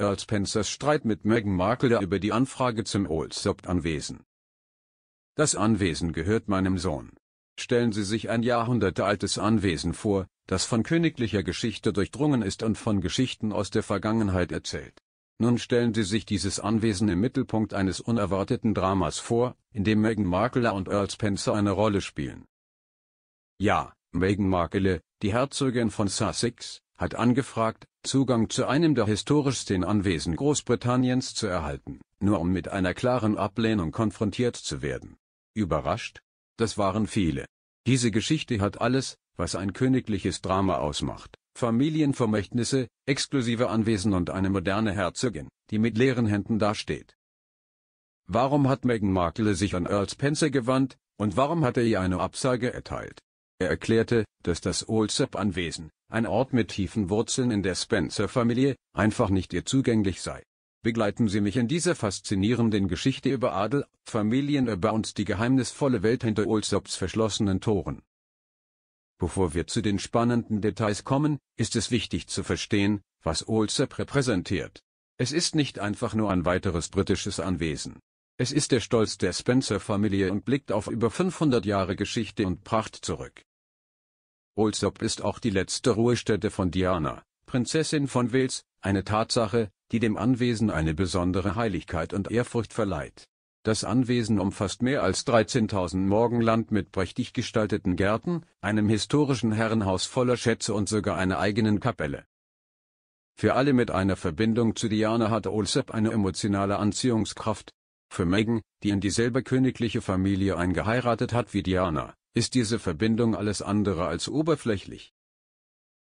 Earl Spencers Streit mit Meghan Markle über die Anfrage zum Oldsop-Anwesen. Das Anwesen gehört meinem Sohn. Stellen Sie sich ein jahrhundertealtes Anwesen vor, das von königlicher Geschichte durchdrungen ist und von Geschichten aus der Vergangenheit erzählt. Nun stellen Sie sich dieses Anwesen im Mittelpunkt eines unerwarteten Dramas vor, in dem Meghan Markle und Earl Spencer eine Rolle spielen. Ja, Meghan Markle, die Herzogin von Sussex, hat angefragt, Zugang zu einem der historischsten Anwesen Großbritanniens zu erhalten, nur um mit einer klaren Ablehnung konfrontiert zu werden. Überrascht? Das waren viele. Diese Geschichte hat alles, was ein königliches Drama ausmacht. Familienvermächtnisse, exklusive Anwesen und eine moderne Herzogin, die mit leeren Händen dasteht. Warum hat Meghan Markle sich an Earl Spencer gewandt, und warum hat er ihr eine Absage erteilt? Er erklärte, dass das Olsop-Anwesen, ein Ort mit tiefen Wurzeln in der Spencer-Familie, einfach nicht ihr zugänglich sei. Begleiten Sie mich in dieser faszinierenden Geschichte über Adel, Familienüber und die geheimnisvolle Welt hinter Olsops verschlossenen Toren. Bevor wir zu den spannenden Details kommen, ist es wichtig zu verstehen, was Olsop repräsentiert. Es ist nicht einfach nur ein weiteres britisches Anwesen. Es ist der Stolz der Spencer-Familie und blickt auf über 500 Jahre Geschichte und Pracht zurück. Olsop ist auch die letzte Ruhestätte von Diana, Prinzessin von Wales, eine Tatsache, die dem Anwesen eine besondere Heiligkeit und Ehrfurcht verleiht. Das Anwesen umfasst mehr als 13.000 Morgenland mit prächtig gestalteten Gärten, einem historischen Herrenhaus voller Schätze und sogar einer eigenen Kapelle. Für alle mit einer Verbindung zu Diana hat Olsop eine emotionale Anziehungskraft. Für Megan, die in dieselbe königliche Familie eingeheiratet hat wie Diana, ist diese Verbindung alles andere als oberflächlich.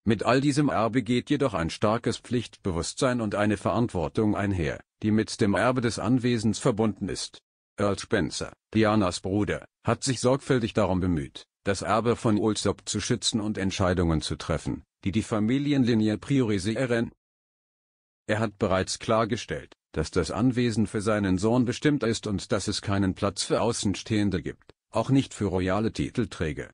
Mit all diesem Erbe geht jedoch ein starkes Pflichtbewusstsein und eine Verantwortung einher, die mit dem Erbe des Anwesens verbunden ist. Earl Spencer, Dianas Bruder, hat sich sorgfältig darum bemüht, das Erbe von Ulsop zu schützen und Entscheidungen zu treffen, die die Familienlinie priorisieren. Er hat bereits klargestellt, dass das Anwesen für seinen Sohn bestimmt ist und dass es keinen Platz für Außenstehende gibt auch nicht für royale Titelträger.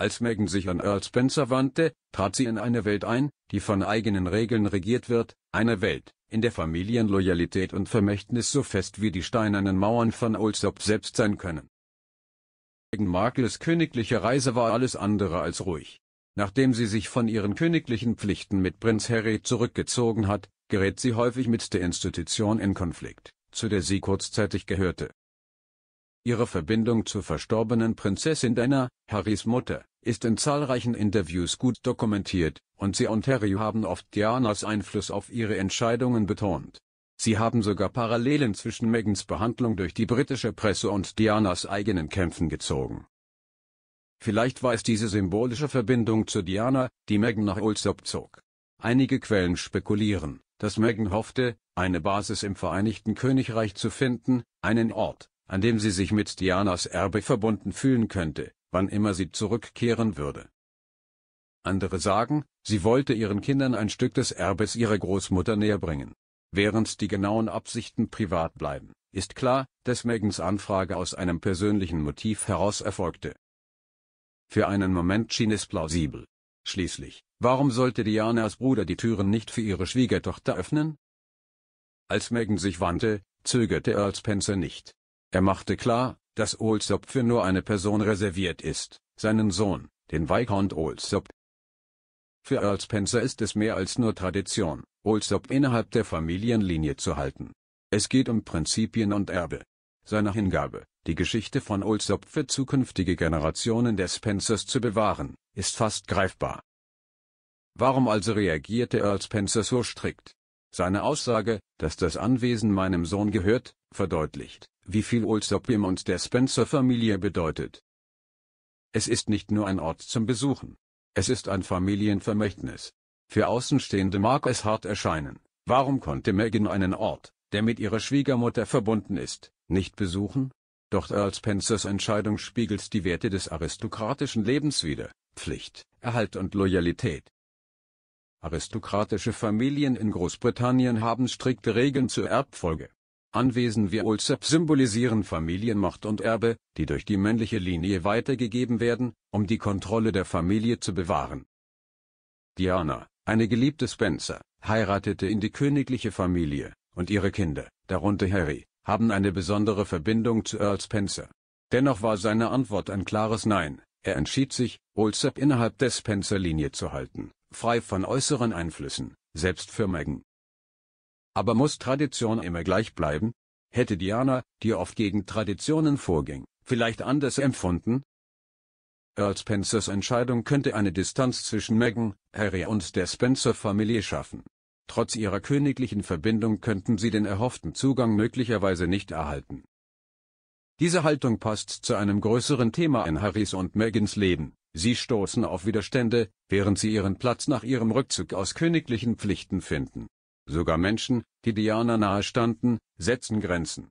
Als Meghan sich an Earl Spencer wandte, trat sie in eine Welt ein, die von eigenen Regeln regiert wird, eine Welt, in der Familienloyalität und Vermächtnis so fest wie die steinernen Mauern von Olsop selbst sein können. Meghan Markles königliche Reise war alles andere als ruhig. Nachdem sie sich von ihren königlichen Pflichten mit Prinz Harry zurückgezogen hat, gerät sie häufig mit der Institution in Konflikt, zu der sie kurzzeitig gehörte. Ihre Verbindung zur verstorbenen Prinzessin Diana, Harrys Mutter, ist in zahlreichen Interviews gut dokumentiert, und sie und Harry haben oft Dianas Einfluss auf ihre Entscheidungen betont. Sie haben sogar Parallelen zwischen Megans Behandlung durch die britische Presse und Dianas eigenen Kämpfen gezogen. Vielleicht war es diese symbolische Verbindung zu Diana, die Meghan nach Ulsop zog. Einige Quellen spekulieren, dass Meghan hoffte, eine Basis im Vereinigten Königreich zu finden, einen Ort, an dem sie sich mit Dianas Erbe verbunden fühlen könnte, wann immer sie zurückkehren würde. Andere sagen, sie wollte ihren Kindern ein Stück des Erbes ihrer Großmutter näherbringen. Während die genauen Absichten privat bleiben, ist klar, dass Megans Anfrage aus einem persönlichen Motiv heraus erfolgte. Für einen Moment schien es plausibel. Schließlich, warum sollte Dianas Bruder die Türen nicht für ihre Schwiegertochter öffnen? Als Megan sich wandte, zögerte Earl Spencer nicht. Er machte klar, dass Olsop für nur eine Person reserviert ist, seinen Sohn, den Viscount Olsop. Für Earl Spencer ist es mehr als nur Tradition, Olsop innerhalb der Familienlinie zu halten. Es geht um Prinzipien und Erbe. Seine Hingabe, die Geschichte von Olsop für zukünftige Generationen der Spencers zu bewahren, ist fast greifbar. Warum also reagierte Earl Spencer so strikt? Seine Aussage, dass das Anwesen meinem Sohn gehört, verdeutlicht, wie viel Olsop ihm und der Spencer-Familie bedeutet. Es ist nicht nur ein Ort zum Besuchen. Es ist ein Familienvermächtnis. Für Außenstehende mag es hart erscheinen. Warum konnte Meghan einen Ort, der mit ihrer Schwiegermutter verbunden ist, nicht besuchen? Doch Earl Spencers Entscheidung spiegelt die Werte des aristokratischen Lebens wider, Pflicht, Erhalt und Loyalität. Aristokratische Familien in Großbritannien haben strikte Regeln zur Erbfolge. Anwesen wie Ulsep symbolisieren Familienmacht und Erbe, die durch die männliche Linie weitergegeben werden, um die Kontrolle der Familie zu bewahren. Diana, eine Geliebte Spencer, heiratete in die königliche Familie, und ihre Kinder, darunter Harry, haben eine besondere Verbindung zu Earl Spencer. Dennoch war seine Antwort ein klares Nein, er entschied sich, Ulsep innerhalb der Spencer-Linie zu halten, frei von äußeren Einflüssen, selbst für Megan. Aber muss Tradition immer gleich bleiben? Hätte Diana, die oft gegen Traditionen vorging, vielleicht anders empfunden? Earl Spencers Entscheidung könnte eine Distanz zwischen Meghan, Harry und der Spencer-Familie schaffen. Trotz ihrer königlichen Verbindung könnten sie den erhofften Zugang möglicherweise nicht erhalten. Diese Haltung passt zu einem größeren Thema in Harrys und Megans Leben. Sie stoßen auf Widerstände, während sie ihren Platz nach ihrem Rückzug aus königlichen Pflichten finden. Sogar Menschen, die Diana nahestanden, setzen Grenzen.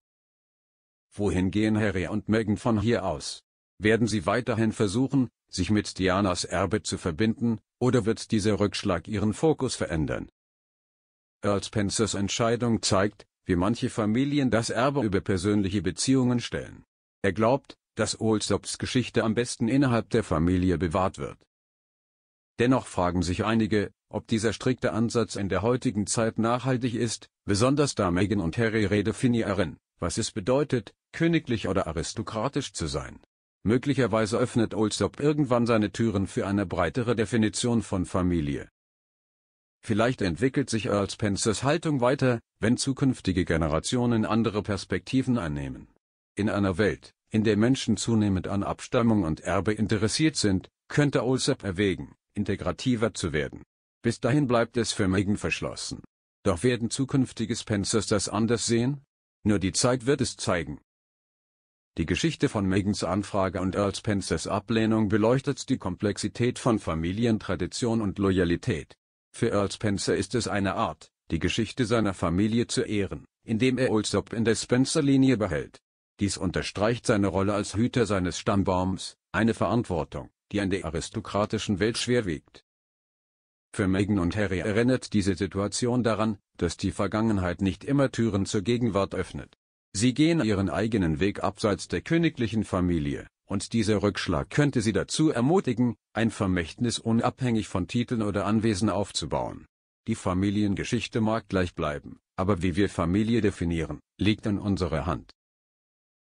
Wohin gehen Harry und Meghan von hier aus? Werden sie weiterhin versuchen, sich mit Dianas Erbe zu verbinden, oder wird dieser Rückschlag ihren Fokus verändern? Earl Spencers Entscheidung zeigt, wie manche Familien das Erbe über persönliche Beziehungen stellen. Er glaubt, dass Olsops Geschichte am besten innerhalb der Familie bewahrt wird. Dennoch fragen sich einige, ob dieser strikte Ansatz in der heutigen Zeit nachhaltig ist, besonders da Meghan und Harry redefinieren, was es bedeutet, königlich oder aristokratisch zu sein. Möglicherweise öffnet Olsop irgendwann seine Türen für eine breitere Definition von Familie. Vielleicht entwickelt sich Earl Spencers Haltung weiter, wenn zukünftige Generationen andere Perspektiven einnehmen. In einer Welt, in der Menschen zunehmend an Abstammung und Erbe interessiert sind, könnte Olsop erwägen, integrativer zu werden. Bis dahin bleibt es für Megan verschlossen. Doch werden zukünftige Spencers das anders sehen? Nur die Zeit wird es zeigen. Die Geschichte von Megans Anfrage und Earl Spencers Ablehnung beleuchtet die Komplexität von Familientradition und Loyalität. Für Earl Spencer ist es eine Art, die Geschichte seiner Familie zu ehren, indem er Olsop in der Spencer-Linie behält. Dies unterstreicht seine Rolle als Hüter seines Stammbaums, eine Verantwortung, die an der aristokratischen Welt schwerwiegt. Für Megan und Harry erinnert diese Situation daran, dass die Vergangenheit nicht immer Türen zur Gegenwart öffnet. Sie gehen ihren eigenen Weg abseits der königlichen Familie, und dieser Rückschlag könnte sie dazu ermutigen, ein Vermächtnis unabhängig von Titeln oder Anwesen aufzubauen. Die Familiengeschichte mag gleich bleiben, aber wie wir Familie definieren, liegt in unserer Hand.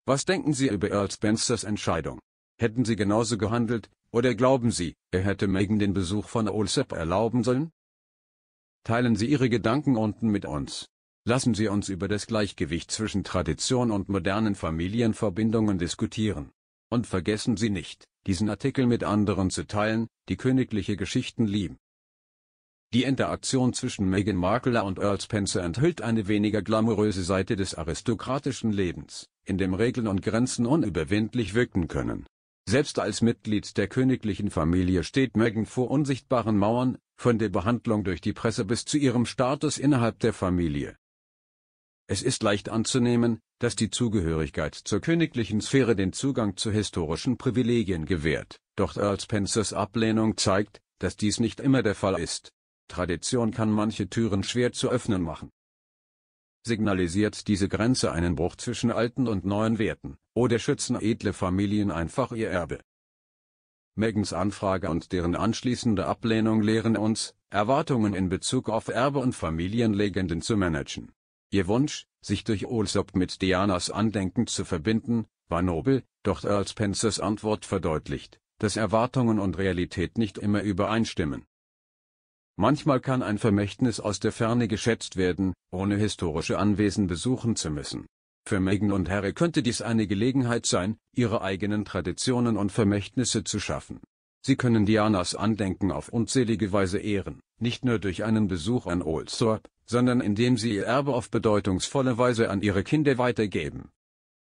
Was denken Sie über Earl Spencers Entscheidung? Hätten Sie genauso gehandelt, oder glauben Sie, er hätte Megan den Besuch von Olsep erlauben sollen? Teilen Sie Ihre Gedanken unten mit uns. Lassen Sie uns über das Gleichgewicht zwischen Tradition und modernen Familienverbindungen diskutieren. Und vergessen Sie nicht, diesen Artikel mit anderen zu teilen, die königliche Geschichten lieben. Die Interaktion zwischen Meghan Markle und Earl Spencer enthüllt eine weniger glamouröse Seite des aristokratischen Lebens, in dem Regeln und Grenzen unüberwindlich wirken können. Selbst als Mitglied der königlichen Familie steht Meghan vor unsichtbaren Mauern, von der Behandlung durch die Presse bis zu ihrem Status innerhalb der Familie. Es ist leicht anzunehmen, dass die Zugehörigkeit zur königlichen Sphäre den Zugang zu historischen Privilegien gewährt, doch Earl Spencers Ablehnung zeigt, dass dies nicht immer der Fall ist. Tradition kann manche Türen schwer zu öffnen machen signalisiert diese Grenze einen Bruch zwischen alten und neuen Werten, oder oh, schützen edle Familien einfach ihr Erbe. Megans Anfrage und deren anschließende Ablehnung lehren uns, Erwartungen in Bezug auf Erbe und Familienlegenden zu managen. Ihr Wunsch, sich durch Olsop mit Dianas Andenken zu verbinden, war nobel, doch Earl Spencers Antwort verdeutlicht, dass Erwartungen und Realität nicht immer übereinstimmen. Manchmal kann ein Vermächtnis aus der Ferne geschätzt werden, ohne historische Anwesen besuchen zu müssen. Für Megan und Harry könnte dies eine Gelegenheit sein, ihre eigenen Traditionen und Vermächtnisse zu schaffen. Sie können Dianas Andenken auf unzählige Weise ehren, nicht nur durch einen Besuch an Oldthorpe, sondern indem sie ihr Erbe auf bedeutungsvolle Weise an ihre Kinder weitergeben.